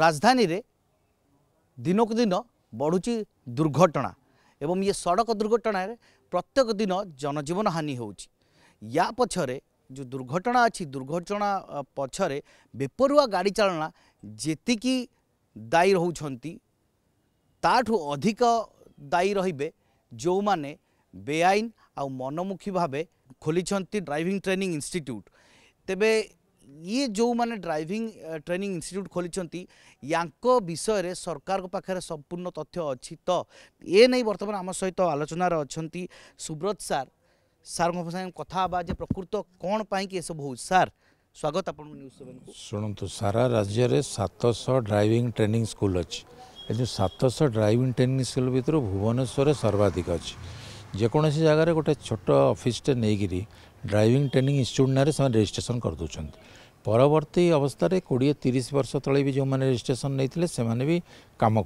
ରାଜଧାନୀରେ ଦିନକୁ ଦିନ ବଢ଼ୁଛି ଦୁର୍ଘଟଣା ଏବଂ ଇଏ ସଡ଼କ ଦୁର୍ଘଟଣାରେ ପ୍ରତ୍ୟେକ ଦିନ ଜନଜୀବନ ହାନି ହେଉଛି ୟା ପଛରେ ଯେଉଁ ଦୁର୍ଘଟଣା ଅଛି ଦୁର୍ଘଟଣା ପଛରେ ବେପରୁଆ ଗାଡ଼ି ଚାଳନା ଯେତିକି ଦାୟୀ ରହୁଛନ୍ତି ତାଠୁ ଅଧିକ ଦାୟୀ ରହିବେ ଯେଉଁମାନେ ବେଆଇନ ଆଉ ମନମୁଖୀ ଭାବେ ଖୋଲିଛନ୍ତି ଡ୍ରାଇଭିଂ ଟ୍ରେନିଂ ଇନଷ୍ଟିଚ୍ୟୁଟ୍ ତେବେ ଇଏ ଯେଉଁମାନେ ଡ୍ରାଇଭିଂ ଟ୍ରେନିଂ ଇନଷ୍ଟିଚ୍ୟୁଟ୍ ଖୋଲିଛନ୍ତି ୟାଙ୍କ ବିଷୟରେ ସରକାରଙ୍କ ପାଖରେ ସମ୍ପୂର୍ଣ୍ଣ ତଥ୍ୟ ଅଛି ତ ଏ ନେଇ ବର୍ତ୍ତମାନ ଆମ ସହିତ ଆଲୋଚନାରେ ଅଛନ୍ତି ସୁବ୍ରତ ସାର୍ ସାର୍ଙ୍କ ସାଙ୍ଗେ କଥା ହେବା ଯେ ପ୍ରକୃତ କ'ଣ ପାଇଁକି ଏସବୁ ହେଉଛି ସାର୍ ସ୍ୱାଗତ ଆପଣଙ୍କୁ ନ୍ୟୁଜ୍ ସେଭେନ୍କୁ ଶୁଣନ୍ତୁ ସାରା ରାଜ୍ୟରେ ସାତଶହ ଡ୍ରାଇଭିଂ ଟ୍ରେନିଂ ସ୍କୁଲ୍ ଅଛି ଏ ଯେଉଁ ସାତଶହ ଡ୍ରାଇଭିଂ ଟ୍ରେନିଂ ସ୍କୁଲ୍ ଭିତରୁ ଭୁବନେଶ୍ୱରରେ ସର୍ବାଧିକ ଅଛି ଯେକୌଣସି ଜାଗାରେ ଗୋଟେ ଛୋଟ ଅଫିସ୍ଟେ ନେଇକିରି ड्राइभिङ ट्रेनिङ इन्स्टिच्युट नामा लेजिट्रेसन गरिदेउन पवर्ती अवस्था किडियो तिरि वर्ष ति जो रेजिट्रेसन नै काम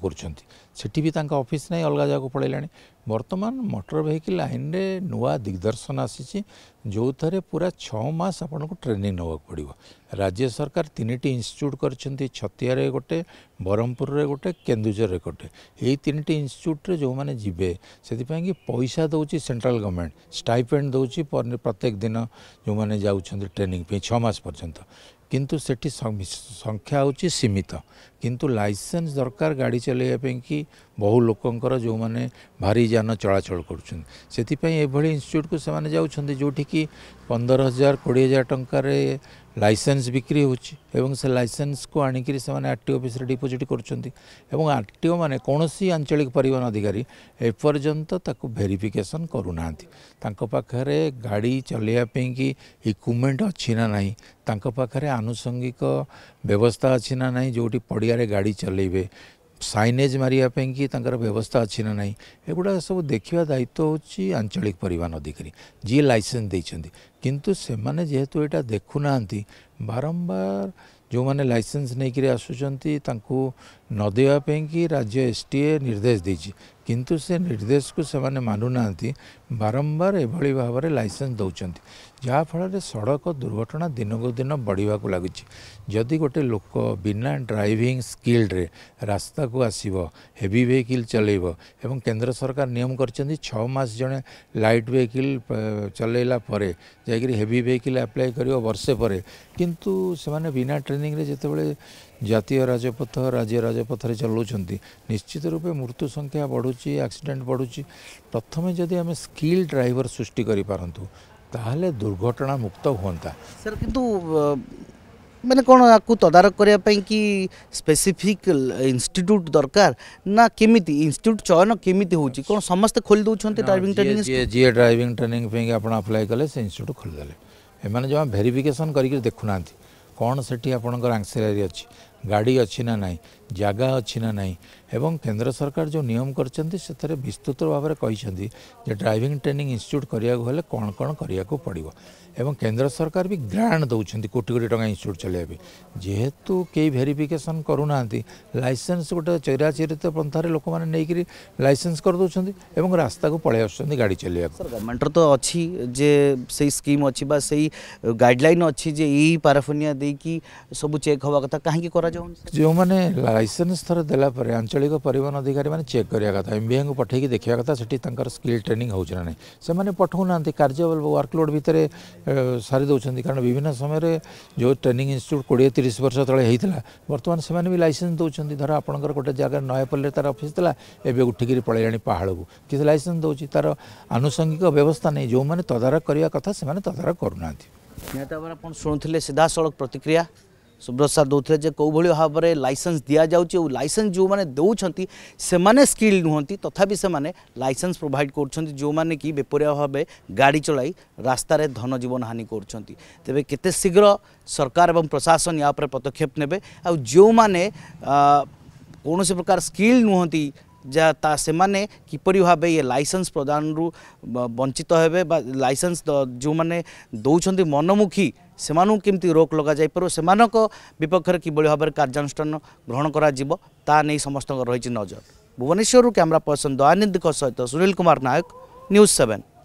भी तांका अफिस नै अलगा जागो पढाला ବର୍ତ୍ତମାନ ମଟର ଭେହିକିଲ୍ ଆଇନରେ ନୂଆ ଦିଗ୍ଦର୍ଶନ ଆସିଛି ଯେଉଁଥିରେ ପୁରା ଛଅ ମାସ ଆପଣଙ୍କୁ ଟ୍ରେନିଂ ନେବାକୁ ପଡ଼ିବ ରାଜ୍ୟ ସରକାର ତିନିଟି ଇନଷ୍ଟିଚ୍ୟୁଟ୍ କରିଛନ୍ତି ଛତିଆରେ ଗୋଟେ ବ୍ରହ୍ମପୁରରେ ଗୋଟେ କେନ୍ଦୁଝରରେ ଗୋଟେ ଏଇ ତିନିଟି ଇନଷ୍ଟିଚ୍ୟୁଟ୍ରେ ଯେଉଁମାନେ ଯିବେ ସେଥିପାଇଁକି ପଇସା ଦେଉଛି ସେଣ୍ଟ୍ରାଲ୍ ଗଭର୍ଣ୍ଣମେଣ୍ଟ ଷ୍ଟାଇପେଣ୍ଡ ଦେଉଛି ପ୍ରତ୍ୟେକ ଦିନ ଯେଉଁମାନେ ଯାଉଛନ୍ତି ଟ୍ରେନିଂ ପାଇଁ ଛଅ ମାସ ପର୍ଯ୍ୟନ୍ତ কিন্তু সেটি সংখ্যা হচ্ছে সীমিত কিন্তু লাইসেন্স দরকার গাড়ি চলাইবা কি বহু লোকঙ্কর যে ভারি যান চলাচল করছেন সেপাই এভাবে ইনস্টিট্যুটকু সে যাচ্ছেন যেটি কি পনেরো হাজার কোড়ি হাজার টাকার ଲାଇସେନ୍ସ ବିକ୍ରି ହେଉଛି ଏବଂ ସେ ଲାଇସେନ୍ସକୁ ଆଣିକରି ସେମାନେ ଆର୍ ଟି ଓ ଅଫିସରେ ଡିପୋଜିଟ୍ କରୁଛନ୍ତି ଏବଂ ଆର୍ ଟି ଓ ମାନେ କୌଣସି ଆଞ୍ଚଳିକ ପରିବହନ ଅଧିକାରୀ ଏପର୍ଯ୍ୟନ୍ତ ତାକୁ ଭେରିଫିକେସନ୍ କରୁନାହାନ୍ତି ତାଙ୍କ ପାଖରେ ଗାଡ଼ି ଚଲାଇବା ପାଇଁକି ଇକ୍ୟୁପମେଣ୍ଟ ଅଛି ନା ନାହିଁ ତାଙ୍କ ପାଖରେ ଆନୁଷଙ୍ଗିକ ବ୍ୟବସ୍ଥା ଅଛି ନା ନାହିଁ ଯେଉଁଠି ପଡ଼ିଆରେ ଗାଡ଼ି ଚଲାଇବେ ସାଇନେଜ୍ ମାରିବା ପାଇଁ କି ତାଙ୍କର ବ୍ୟବସ୍ଥା ଅଛି ନା ନାହିଁ ଏଗୁଡ଼ା ସବୁ ଦେଖିବା ଦାୟିତ୍ୱ ହେଉଛି ଆଞ୍ଚଳିକ ପରିବହନ ଅଧିକାରୀ ଯିଏ ଲାଇସେନ୍ସ ଦେଇଛନ୍ତି କିନ୍ତୁ ସେମାନେ ଯେହେତୁ ଏଇଟା ଦେଖୁନାହାନ୍ତି ବାରମ୍ବାର ଯେଉଁମାନେ ଲାଇସେନ୍ସ ନେଇକରି ଆସୁଛନ୍ତି ତାଙ୍କୁ ନ ଦେବା ପାଇଁକି ରାଜ୍ୟ ଏସ୍ ଟି ଏ ନିର୍ଦ୍ଦେଶ ଦେଇଛି କିନ୍ତୁ ସେ ନିର୍ଦ୍ଦେଶକୁ ସେମାନେ ମାନୁନାହାନ୍ତି ବାରମ୍ବାର ଏଭଳି ଭାବରେ ଲାଇସେନ୍ସ ଦେଉଛନ୍ତି ଯାହାଫଳରେ ସଡ଼କ ଦୁର୍ଘଟଣା ଦିନକୁ ଦିନ ବଢ଼ିବାକୁ ଲାଗୁଛି ଯଦି ଗୋଟେ ଲୋକ ବିନା ଡ୍ରାଇଭିଂ ସ୍କିଲ୍ରେ ରାସ୍ତାକୁ ଆସିବ ହେଭି ଭେହିକିଲ୍ ଚଲେଇବ ଏବଂ କେନ୍ଦ୍ର ସରକାର ନିୟମ କରିଛନ୍ତି ଛଅ ମାସ ଜଣେ ଲାଇଟ୍ ଭେହିକିଲ୍ ଚଲେଇଲା ପରେ ଯାଇକରି ହେଭି ଭେହିକିଲ୍ ଆପ୍ଲାଏ କରିବ ବର୍ଷେ ପରେ କିନ୍ତୁ ସେମାନେ ବିନା ଟ୍ରେନିଂରେ ଯେତେବେଳେ जतियों राजपथ राज्य राजपथ चलाउं निश्चित रूपे मृत्यु संख्या बढ़ुची आक्सीडेट बढ़ुची प्रथम जदि आम स्किल ड्राइवर सृष्टि करूँ ताहले दुर्घटना मुक्त हाँ सर कि मैंने कौन आपको तदारख करने कि स्पेसिफिक इनट्यूट दरकार ना केमी इनट्यूट चयन केमी हो समस्त खोली दौरान ड्राइविंग ट्रेनिंग जी ड्राइविंग ट्रेनिंग आप्लाई कले इनट्यूट खोलीदे एम जमा भेरिफिकेसन कर देखुना କ'ଣ ସେଠି ଆପଣଙ୍କର ଆଂସିଲାରି ଅଛି ଗାଡ଼ି ଅଛି ନା ନାହିଁ ଜାଗା ଅଛି ନା ନାହିଁ ଏବଂ କେନ୍ଦ୍ର ସରକାର ଯେଉଁ ନିୟମ କରିଛନ୍ତି ସେଥିରେ ବିସ୍ତୃତ ଭାବରେ କହିଛନ୍ତି ଯେ ଡ୍ରାଇଭିଂ ଟ୍ରେନିଂ ଇନଷ୍ଟିଚ୍ୟୁଟ୍ କରିବାକୁ ହେଲେ କ'ଣ କ'ଣ କରିବାକୁ ପଡ଼ିବ ଏବଂ କେନ୍ଦ୍ର ସରକାର ବି ଗ୍ରାଣ୍ଟ ଦେଉଛନ୍ତି କୋଟି କୋଟି ଟଙ୍କା ଇନଷ୍ଟିଚ୍ୟୁଟ୍ ଚଲାଇବା ପାଇଁ ଯେହେତୁ କେହି ଭେରିଫିକେସନ୍ କରୁନାହାନ୍ତି ଲାଇସେନ୍ସ ଗୋଟେ ଚୈରାଚରିତ ପନ୍ଥାରେ ଲୋକମାନେ ନେଇକରି ଲାଇସେନ୍ସ କରିଦେଉଛନ୍ତି ଏବଂ ରାସ୍ତାକୁ ପଳାଇ ଆସୁଛନ୍ତି ଗାଡ଼ି ଚଲାଇବାକୁ ଗଭର୍ଣ୍ଣମେଣ୍ଟର ତ ଅଛି ଯେ ସେଇ ସ୍କିମ୍ ଅଛି ବା ସେଇ ଗାଇଡ଼ଲାଇନ୍ ଅଛି ଯେ ଏଇ ପାରାଫୋନିଆ ଦେଇକି ସବୁ ଚେକ୍ ହେବା କଥା କାହିଁକି କରାଯାଉ ଯେଉଁମାନେ ଲାଇସେନ୍ସ ଥରେ ଦେଲା ପରେ ଆଞ୍ଚଳିକ ପରିବହନ ଅଧିକାରୀମାନେ ଚେକ୍ କରିବା କଥା ଏମ୍ବିଆଙ୍କୁ ପଠାଇକି ଦେଖିବା କଥା ସେଠି ତାଙ୍କର ସ୍କିଲ୍ ଟ୍ରେନିଂ ହେଉଛି ନା ନାହିଁ ସେମାନେ ପଠାଉନାହାନ୍ତି କାର୍ଯ୍ୟ ୱାର୍କଲୋଡ଼ ଭିତରେ ସାରି ଦେଉଛନ୍ତି କାରଣ ବିଭିନ୍ନ ସମୟରେ ଯେଉଁ ଟ୍ରେନିଂ ଇନଷ୍ଟିଚ୍ୟୁଟ୍ କୋଡ଼ିଏ ତିରିଶ ବର୍ଷ ତଳେ ହେଇଥିଲା ବର୍ତ୍ତମାନ ସେମାନେ ବି ଲାଇସେନ୍ସ ଦେଉଛନ୍ତି ଧର ଆପଣଙ୍କର ଗୋଟେ ଜାଗା ନୟାପଲ୍ଲୀରେ ତାର ଅଫିସ୍ ଥିଲା ଏବେ ଉଠିକିରି ପଳାଇଲାଣି ପାହାଡ଼କୁ କିଛି ଲାଇସେନ୍ସ ଦେଉଛି ତାର ଆନୁଷଙ୍ଗିକ ବ୍ୟବସ୍ଥା ନାହିଁ ଯେଉଁମାନେ ତଦାରଖ କରିବା କଥା ସେମାନେ ତଦାରଖ କରୁନାହାନ୍ତି ନିହାତି ଭାବରେ ଆପଣ ଶୁଣୁଥିଲେ ସିଧାସଳଖ ପ୍ରତିକ୍ରିୟା सुब्रत सार दौले जो कौ भाव में लाइसेंस दि जाऊँगी और लाइसेंस जो मैंने दौरान से मैंने स्किल नुहत तथापि से मैंने लाइसेंस प्रोभाइड करो मैंने कि बेपरिया भाव गाड़ी चल रास्त धन जीवन हानि करते शीघ्र सरकार एवं प्रशासन या पदक्षेप ने जो मैंने कौन सी प्रकार स्किल नुहति যা তা সেমানে কিপরি ভাবে ইয়ে লাইসেন্স প্রদানরু বঞ্চিত হেবে বা লাইসেন্স যে দৌঁচ মনমুখী ସେମାନଙ୍କୁ କେମିତି ରୋକ ଲଗାଯାଇପାରିବ ସେମାନଙ୍କ ବିପକ୍ଷରେ କିଭଳି ଭାବରେ କାର୍ଯ୍ୟାନୁଷ୍ଠାନ ଗ୍ରହଣ କରାଯିବ ତା ନେଇ ସମସ୍ତଙ୍କର ରହିଛି ନଜର ଭୁବନେଶ୍ୱରରୁ କ୍ୟାମେରା ପର୍ସନ ଦୟାନିଧିଙ୍କ ସହିତ ସୁନୀଲ କୁମାର ନାୟକ ନ୍ୟୁଜ୍ ସେଭେନ୍